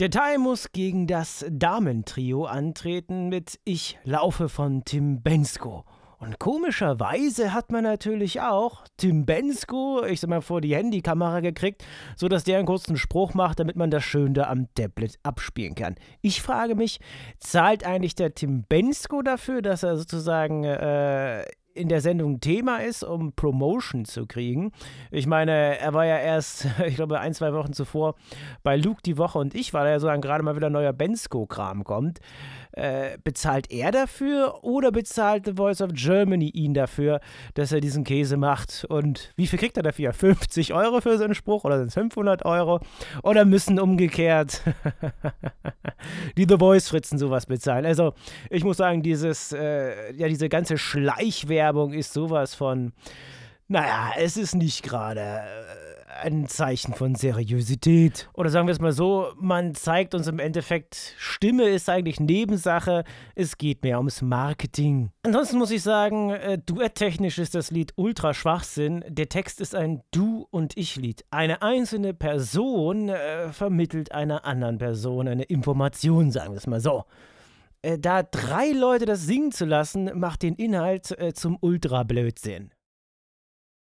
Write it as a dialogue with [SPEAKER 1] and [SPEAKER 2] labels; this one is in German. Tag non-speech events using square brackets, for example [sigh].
[SPEAKER 1] Der Teil muss gegen das Damentrio antreten mit Ich laufe von Tim Bensko. Und komischerweise hat man natürlich auch Tim Bensko, ich sag mal, vor die Handykamera gekriegt, sodass der einen kurzen Spruch macht, damit man das Schöne da am Tablet abspielen kann. Ich frage mich, zahlt eigentlich der Tim Bensko dafür, dass er sozusagen äh, in der Sendung Thema ist, um Promotion zu kriegen. Ich meine, er war ja erst, [laughs] ich glaube, ein, zwei Wochen zuvor bei Luke die Woche und ich weil er ja sogar gerade mal wieder neuer Bensko-Kram kommt. Äh, bezahlt er dafür oder bezahlt The Voice of Germany ihn dafür, dass er diesen Käse macht? Und wie viel kriegt er dafür? 50 Euro für seinen Spruch oder sind es 500 Euro? Oder müssen umgekehrt? [laughs] die The Voice-Fritzen sowas bezahlen. Also ich muss sagen, dieses, äh, ja, diese ganze Schleichwerbung ist sowas von, naja, es ist nicht gerade äh, ein Zeichen von Seriosität. Oder sagen wir es mal so, man zeigt uns im Endeffekt, Stimme ist eigentlich Nebensache, es geht mehr ums Marketing. Ansonsten muss ich sagen, äh, duetttechnisch ist das Lied ultra Schwachsinn. Der Text ist ein Du- und Ich-Lied. Eine einzelne Person äh, vermittelt einer anderen Person eine Information, sagen wir es mal so äh, da drei Leute das singen zu lassen, macht den Inhalt äh, zum Ultra-Blödsinn.